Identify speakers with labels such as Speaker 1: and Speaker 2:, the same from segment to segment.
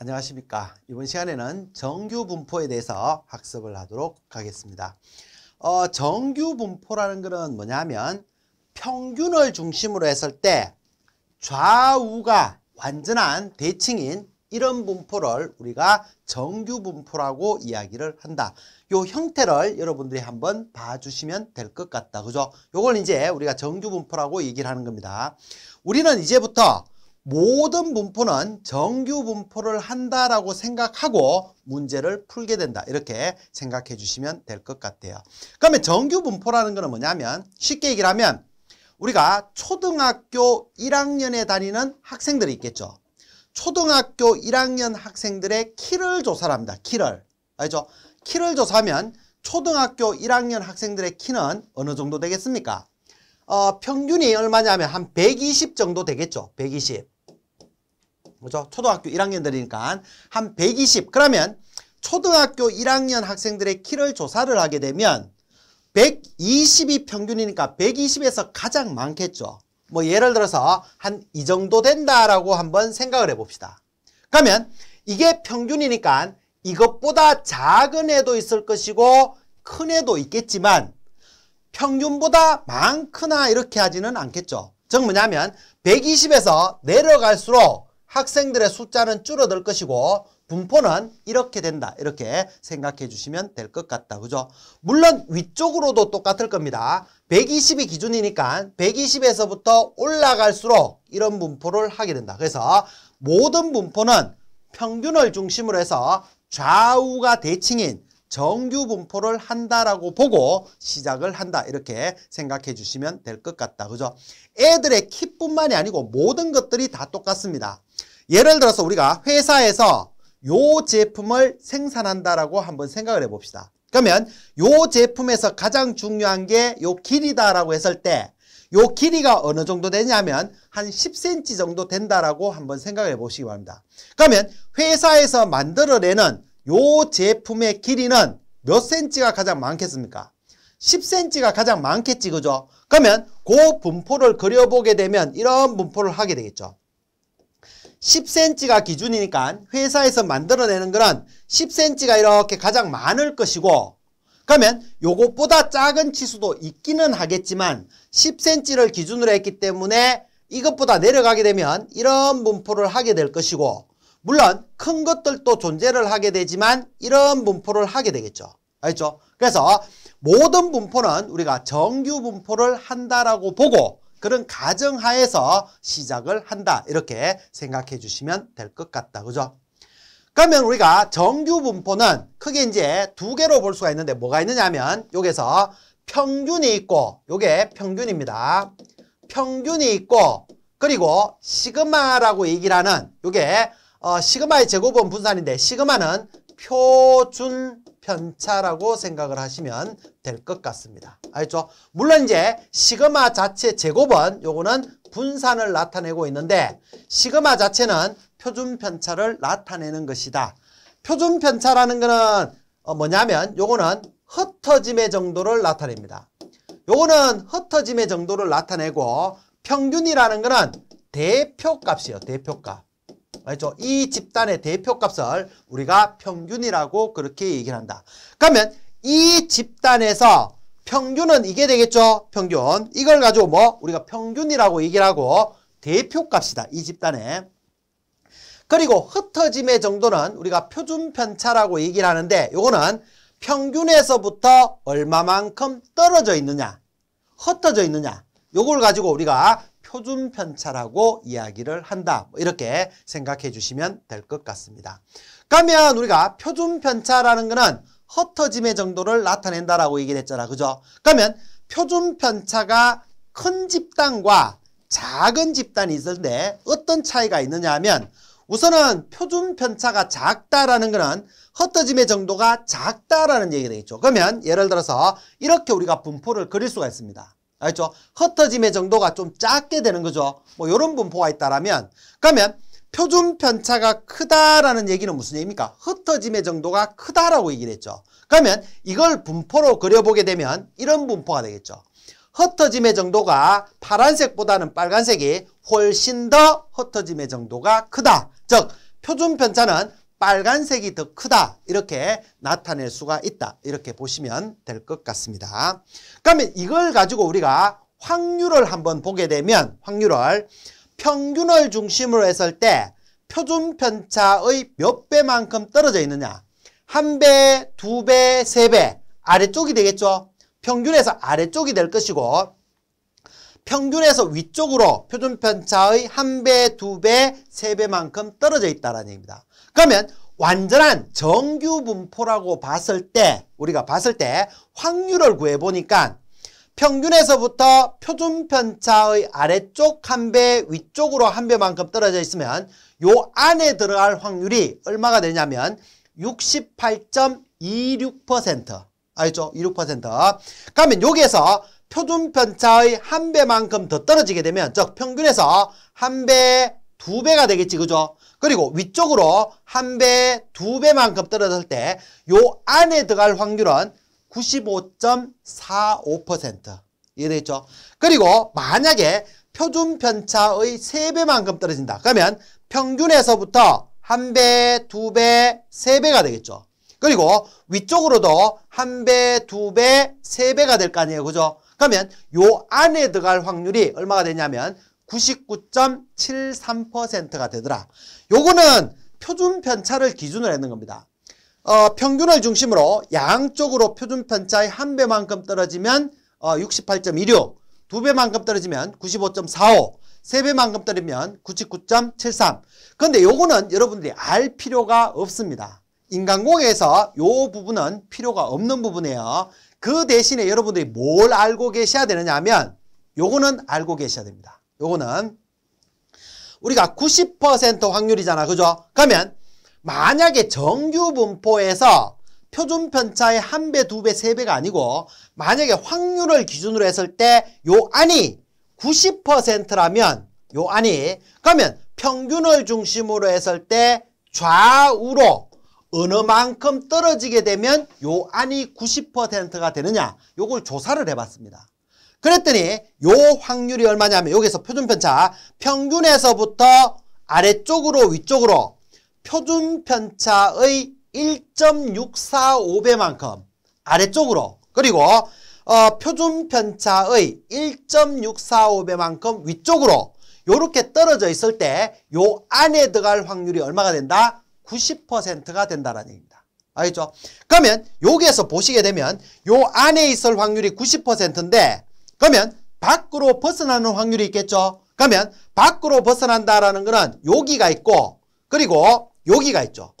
Speaker 1: 안녕하십니까. 이번 시간에는 정규 분포에 대해서 학습을 하도록 하겠습니다. 어, 정규 분포라는 것은 뭐냐면 평균을 중심으로 했을 때 좌우가 완전한 대칭인 이런 분포를 우리가 정규 분포라고 이야기를 한다. 요 형태를 여러분들이 한번 봐주시면 될 것 같다. 그죠? 요걸 이제 우리가 정규 분포라고 얘기를 하는 겁니다. 우리는 이제부터 모든 분포는 정규 분포를 한다라고 생각하고 문제를 풀게 된다. 이렇게 생각해 주시면 될 것 같아요. 그러면 정규 분포라는 거는 뭐냐면 쉽게 얘기를 하면 우리가 초등학교 1학년에 다니는 학생들이 있겠죠. 초등학교 1학년 학생들의 키를 조사 합니다. 키를. 알죠? 키를 조사하면 초등학교 1학년 학생들의 키는 어느 정도 되겠습니까? 어, 평균이 얼마냐면 한 120 정도 되겠죠. 120. 그죠? 초등학교 1학년들이니까 한 120. 그러면 초등학교 1학년 학생들의 키를 조사를 하게 되면 120이 평균이니까 120에서 가장 많겠죠. 뭐 예를 들어서 한 이 정도 된다라고 한번 생각을 해봅시다. 그러면 이게 평균이니까 이것보다 작은 애도 있을 것이고 큰 애도 있겠지만 평균보다 많거나 이렇게 하지는 않겠죠. 즉 뭐냐면 120에서 내려갈수록 학생들의 숫자는 줄어들 것이고 분포는 이렇게 된다. 이렇게 생각해 주시면 될 것 같다. 그죠? 물론 위쪽으로도 똑같을 겁니다. 120이 기준이니까 120에서부터 올라갈수록 이런 분포를 하게 된다. 그래서 모든 분포는 평균을 중심으로 해서 좌우가 대칭인 정규 분포를 한다라고 보고 시작을 한다 이렇게 생각해 주시면 될 것 같다. 그죠? 애들의 키뿐만이 아니고 모든 것들이 다 똑같습니다. 예를 들어서 우리가 회사에서 요 제품을 생산한다라고 한번 생각을 해봅시다. 그러면 요 제품에서 가장 중요한 게 요 길이다라고 했을 때 요 길이가 어느 정도 되냐면 한 10cm 정도 된다라고 한번 생각해 보시기 바랍니다. 그러면 회사에서 만들어내는 요 제품의 길이는 몇 센치가 가장 많겠습니까? 10cm가 가장 많겠지 그죠? 그러면 그 분포를 그려보게 되면 이런 분포를 하게 되겠죠. 10cm가 기준이니까 회사에서 만들어내는 거는 10cm가 이렇게 가장 많을 것이고 그러면 요것보다 작은 치수도 있기는 하겠지만 10cm를 기준으로 했기 때문에 이것보다 내려가게 되면 이런 분포를 하게 될 것이고 물론 큰 것들도 존재를 하게 되지만 이런 분포를 하게 되겠죠. 알죠? 그래서 모든 분포는 우리가 정규 분포를 한다라고 보고 그런 가정하에서 시작을 한다 이렇게 생각해 주시면 될 것 같다. 그죠? 그러면 우리가 정규 분포는 크게 이제 두 개로 볼 수가 있는데 뭐가 있느냐면 여기서 평균이 있고 요게 평균입니다. 평균이 있고 그리고 시그마라고 얘기 하는 요게 어, 시그마의 제곱은 분산인데 시그마는 표준 편차라고 생각을 하시면 될 것 같습니다. 알겠죠? 물론 이제 시그마 자체 제곱은 요거는 분산을 나타내고 있는데 시그마 자체는 표준 편차를 나타내는 것이다. 표준 편차라는 거는 어 뭐냐면 요거는 흩어짐의 정도를 나타냅니다. 요거는 흩어짐의 정도를 나타내고 평균이라는 거는 대표값이에요. 대표값. 맞죠? 이 집단의 대표값을 우리가 평균이라고 그렇게 얘기를 한다. 그러면 이 집단에서 평균은 이게 되겠죠? 평균. 이걸 가지고 뭐 우리가 평균이라고 얘기를 하고 대표값이다. 이 집단의. 그리고 흩어짐의 정도는 우리가 표준 편차라고 얘기를 하는데 요거는 평균에서부터 얼마만큼 떨어져 있느냐 흩어져 있느냐 요걸 가지고 우리가 표준 편차라고 이야기를 한다. 뭐 이렇게 생각해 주시면 될 것 같습니다. 그러면 우리가 표준 편차라는 거는 허터짐의 정도를 나타낸다라고 얘기를 했잖아. 그죠? 그러면 표준 편차가 큰 집단과 작은 집단이 있을 때 어떤 차이가 있느냐 하면 우선은 표준 편차가 작다라는 거는 허터짐의 정도가 작다라는 얘기가 되겠죠. 그러면 예를 들어서 이렇게 우리가 분포를 그릴 수가 있습니다. 알죠? 흩어짐의 정도가 좀 작게 되는 거죠. 뭐 이런 분포가 있다라면 그러면 표준 편차가 크다라는 얘기는 무슨 얘기입니까? 흩어짐의 정도가 크다라고 얘기를 했죠. 그러면 이걸 분포로 그려보게 되면 이런 분포가 되겠죠. 흩어짐의 정도가 파란색보다는 빨간색이 훨씬 더 흩어짐의 정도가 크다. 즉 표준 편차는 빨간색이 더 크다 이렇게 나타낼 수가 있다 이렇게 보시면 될 것 같습니다 그러면 이걸 가지고 우리가 확률을 한번 보게 되면 확률을 평균을 중심으로 했을 때 표준 편차의 몇 배만큼 떨어져 있느냐 한 배, 두 배, 세 배 아래쪽이 되겠죠 평균에서 아래쪽이 될 것이고 평균에서 위쪽으로 표준 편차의 한 배, 두 배, 세 배만큼 떨어져 있다는 얘기입니다. 그러면 완전한 정규 분포라고 봤을 때 우리가 봤을 때 확률을 구해보니까 평균에서부터 표준 편차의 아래쪽 한 배, 위쪽으로 한 배만큼 떨어져 있으면 요 안에 들어갈 확률이 얼마가 되냐면 68.26% 알죠? 26% 그러면 여기에서 표준 편차의 한 배만큼 더 떨어지게 되면 즉 평균에서 한 배, 두 배가 되겠지 그죠? 그리고 위쪽으로 한 배, 두 배만큼 떨어질 때요 안에 들어갈 확률은 95.45% 이해되겠죠? 그리고 만약에 표준 편차의 세배만큼 떨어진다. 그러면 평균에서부터 한 배, 두 배, 세 배가 되겠죠. 그리고 위쪽으로도 한 배, 두 배, 세 배가 될 거 아니에요. 그죠? 그러면 요 안에 들어갈 확률이 얼마가 되냐면 99.73%가 되더라. 요거는 표준 편차를 기준으로 했는 겁니다. 어, 평균을 중심으로 양쪽으로 표준 편차의 한 배만큼 떨어지면 어, 68.16, 두 배만큼 떨어지면 95.45, 세 배만큼 떨어지면 99.73. 근데 요거는 여러분들이 알 필요가 없습니다. 인간공에서 요 부분은 필요가 없는 부분이에요. 그 대신에 여러분들이 뭘 알고 계셔야 되느냐 하면 요거는 알고 계셔야 됩니다. 요거는 우리가 90% 확률이잖아. 그죠? 그러면 만약에 정규 분포에서 표준 편차의 한 배, 두 배, 세 배가 아니고 만약에 확률을 기준으로 했을 때요 안이 90%라면 요 안이 그러면 평균을 중심으로 했을 때 좌우로 어느만큼 떨어지게 되면 요 안이 90%가 되느냐 요걸 조사를 해봤습니다. 그랬더니 요 확률이 얼마냐면 여기서 표준편차 평균에서부터 아래쪽으로 위쪽으로 표준편차의 1.645배만큼 아래쪽으로 그리고 어, 표준편차의 1.645배만큼 위쪽으로 요렇게 떨어져 있을 때 요 안에 들어갈 확률이 얼마가 된다? 90%가 된다는 얘기입니다. 알겠죠? 그러면 여기에서 보시게 되면 요 안에 있을 확률이 90%인데 그러면 밖으로 벗어나는 확률이 있겠죠? 그러면 밖으로 벗어난다라는 거는 여기가 있고 그리고 여기가 있죠.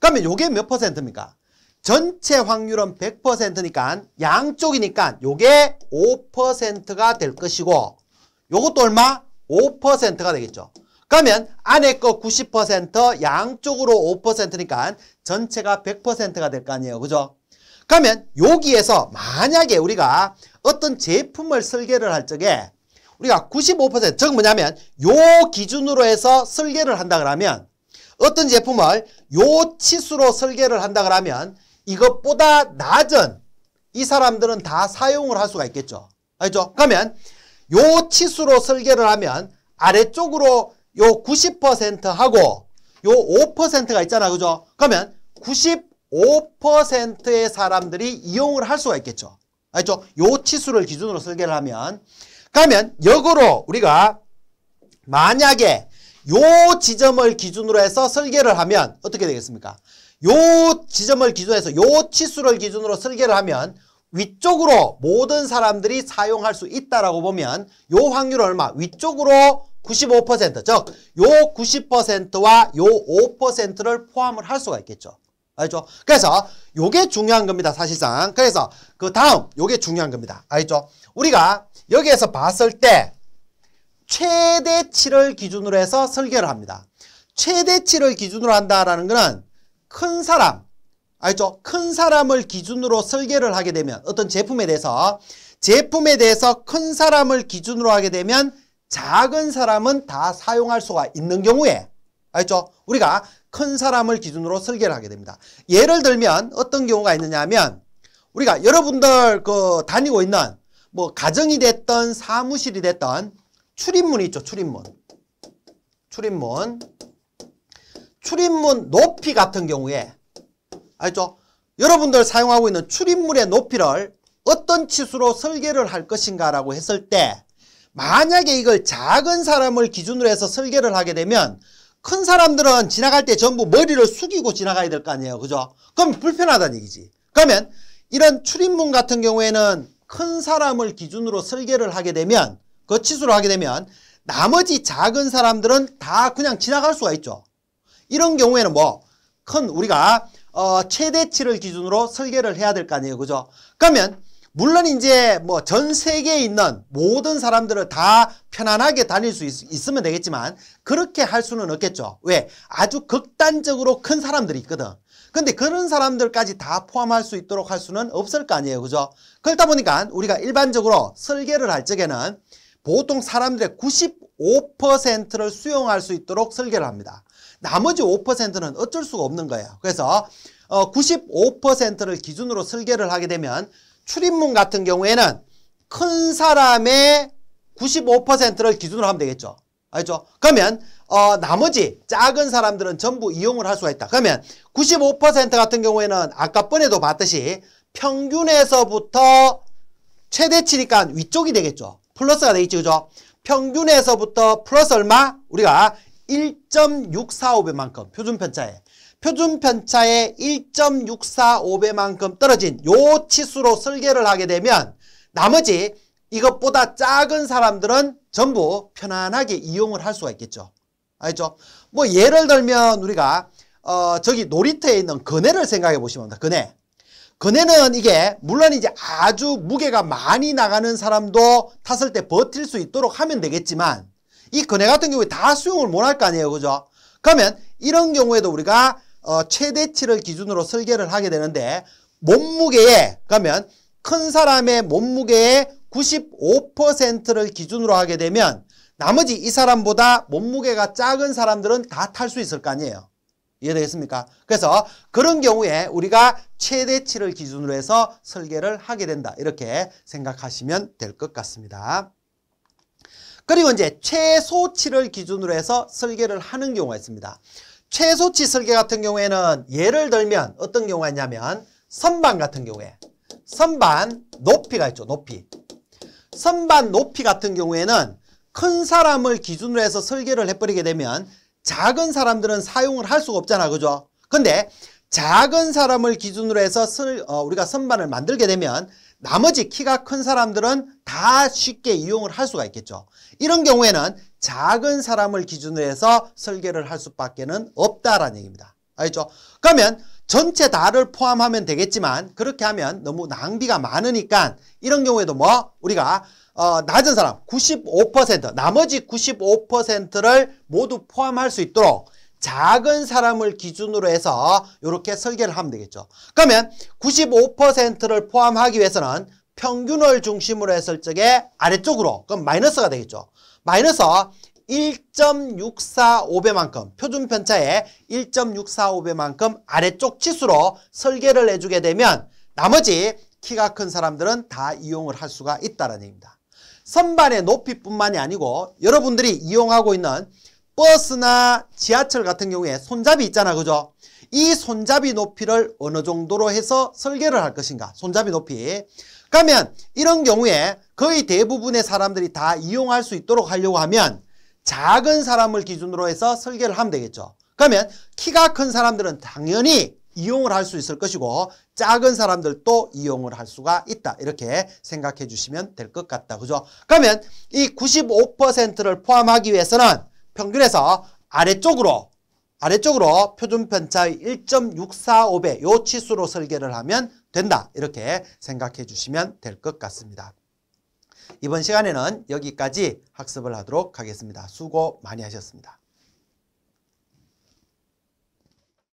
Speaker 1: 그러면 요게 몇 퍼센트입니까? 전체 확률은 100%니까 양쪽이니까 요게 5%가 될 것이고 요것도 얼마? 5%가 되겠죠. 그러면 안에 거 90% 양쪽으로 5%니까 전체가 100%가 될 거 아니에요. 그죠? 그러면 여기에서 만약에 우리가 어떤 제품을 설계를 할 적에 우리가 95%즉 뭐냐면 요 기준으로 해서 설계를 한다 그러면 어떤 제품을 요 치수로 설계를 한다 그러면 이것보다 낮은 이 사람들은 다 사용을 할 수가 있겠죠. 알죠? 그러면 요 치수로 설계를 하면 아래쪽으로 요90% 하고 요 5%가 있잖아. 그죠? 그러면 95%의 사람들이 이용을 할 수가 있겠죠. 알죠? 요 치수를 기준으로 설계를 하면 그러면 역으로 우리가 만약에 요 지점을 기준으로 해서 설계를 하면 어떻게 되겠습니까? 요 지점을 기준으로 해서 요 치수를 기준으로 설계를 하면 위쪽으로 모든 사람들이 사용할 수 있다라고 보면 요 확률은 얼마? 위쪽으로 95%, 즉, 요 90%와 요 5%를 포함을 할 수가 있겠죠. 알죠? 그래서 요게 중요한 겁니다, 사실상. 그래서 그 다음, 요게 중요한 겁니다. 알죠? 우리가 여기에서 봤을 때 최대치를 기준으로 해서 설계를 합니다. 최대치를 기준으로 한다라는 거는 큰 사람, 알죠? 큰 사람을 기준으로 설계를 하게 되면 어떤 제품에 대해서 제품에 대해서 큰 사람을 기준으로 하게 되면 작은 사람은 다 사용할 수가 있는 경우에 알죠? 우리가 큰 사람을 기준으로 설계를 하게 됩니다. 예를 들면 어떤 경우가 있느냐 하면 우리가 여러분들 그 다니고 있는 뭐 가정이 됐던 사무실이 됐던 출입문이 있죠. 출입문. 출입문. 출입문 높이 같은 경우에 알죠? 여러분들 사용하고 있는 출입문의 높이를 어떤 치수로 설계를 할 것인가 라고 했을 때 만약에 이걸 작은 사람을 기준으로 해서 설계를 하게 되면 큰 사람들은 지나갈 때 전부 머리를 숙이고 지나가야 될 거 아니에요. 그죠? 그럼 불편하다는 얘기지. 그러면 이런 출입문 같은 경우에는 큰 사람을 기준으로 설계를 하게 되면 그치수를 하게 되면 나머지 작은 사람들은 다 그냥 지나갈 수가 있죠. 이런 경우에는 뭐 큰 우리가 어 최대치를 기준으로 설계를 해야 될 거 아니에요. 그죠? 그러면 물론 이제 뭐 전 세계에 있는 모든 사람들을 다 편안하게 다닐 수 있, 으면 되겠지만 그렇게 할 수는 없겠죠. 왜? 아주 극단적으로 큰 사람들이 있거든. 근데 그런 사람들까지 다 포함할 수 있도록 할 수는 없을 거 아니에요. 그죠? 그러다 보니까 우리가 일반적으로 설계를 할 적에는 보통 사람들의 95%를 수용할 수 있도록 설계를 합니다. 나머지 5%는 어쩔 수가 없는 거예요. 그래서 어, 95%를 기준으로 설계를 하게 되면 출입문 같은 경우에는 큰 사람의 95%를 기준으로 하면 되겠죠. 알죠? 그러면 어, 나머지 작은 사람들은 전부 이용을 할 수가 있다. 그러면 95% 같은 경우에는 아까 번에도 봤듯이 평균에서부터 최대치니까 위쪽이 되겠죠. 플러스가 되겠죠 그죠? 평균에서부터 플러스 얼마? 우리가 1.645배만큼 표준 편차에 표준 편차의 1.645배만큼 떨어진 요 치수로 설계를 하게 되면 나머지 이것보다 작은 사람들은 전부 편안하게 이용을 할 수가 있겠죠. 알죠? 뭐 예를 들면 우리가 어 저기 놀이터에 있는 그네를 생각해 보시면 됩니다. 그네. 그네는 이게 물론 이제 아주 무게가 많이 나가는 사람도 탔을 때 버틸 수 있도록 하면 되겠지만 이 그네 같은 경우에 다 수용을 못 할 거 아니에요. 그죠? 그러면 이런 경우에도 우리가 어, 최대치를 기준으로 설계를 하게 되는데 몸무게에 그러면 큰 사람의 몸무게의 95%를 기준으로 하게 되면 나머지 이 사람보다 몸무게가 작은 사람들은 다 탈 수 있을 거 아니에요. 이해되겠습니까? 그래서 그런 경우에 우리가 최대치를 기준으로 해서 설계를 하게 된다. 이렇게 생각하시면 될 것 같습니다. 그리고 이제 최소치를 기준으로 해서 설계를 하는 경우가 있습니다. 최소치 설계 같은 경우에는 예를 들면 어떤 경우가 있냐면 선반 같은 경우에 선반 높이가 있죠. 높이. 선반 높이 같은 경우에는 큰 사람을 기준으로 해서 설계를 해버리게 되면 작은 사람들은 사용을 할 수가 없잖아. 그죠? 근데 작은 사람을 기준으로 해서 설, 어, 우리가 선반을 만들게 되면 나머지 키가 큰 사람들은 다 쉽게 이용을 할 수가 있겠죠. 이런 경우에는 작은 사람을 기준으로 해서 설계를 할 수밖에는 없다라는 얘기입니다. 알죠? 그러면 전체 다를 포함하면 되겠지만 그렇게 하면 너무 낭비가 많으니까 이런 경우에도 뭐 우리가 어, 낮은 사람 95% 나머지 95%를 모두 포함할 수 있도록 작은 사람을 기준으로 해서 이렇게 설계를 하면 되겠죠. 그러면 95%를 포함하기 위해서는 평균을 중심으로 했을 적에 아래쪽으로 그럼 마이너스가 되겠죠. 마이너스 1.645배만큼 표준 편차의 1.645배만큼 아래쪽 치수로 설계를 해주게 되면 나머지 키가 큰 사람들은 다 이용을 할 수가 있다는 얘기입니다. 선반의 높이뿐만이 아니고 여러분들이 이용하고 있는 버스나 지하철 같은 경우에 손잡이 있잖아 그죠? 이 손잡이 높이를 어느 정도로 해서 설계를 할 것인가 손잡이 높이 그러면 이런 경우에 거의 대부분의 사람들이 다 이용할 수 있도록 하려고 하면 작은 사람을 기준으로 해서 설계를 하면 되겠죠 그러면 키가 큰 사람들은 당연히 이용을 할 수 있을 것이고 작은 사람들도 이용을 할 수가 있다 이렇게 생각해 주시면 될 것 같다 그죠 그러면 이 95%를 포함하기 위해서는 평균에서 아래쪽으로 아래쪽으로 표준 편차의 1.645배 요 치수로 설계를 하면 된다. 이렇게 생각해 주시면 될 것 같습니다. 이번 시간에는 여기까지 학습을 하도록 하겠습니다. 수고 많이 하셨습니다.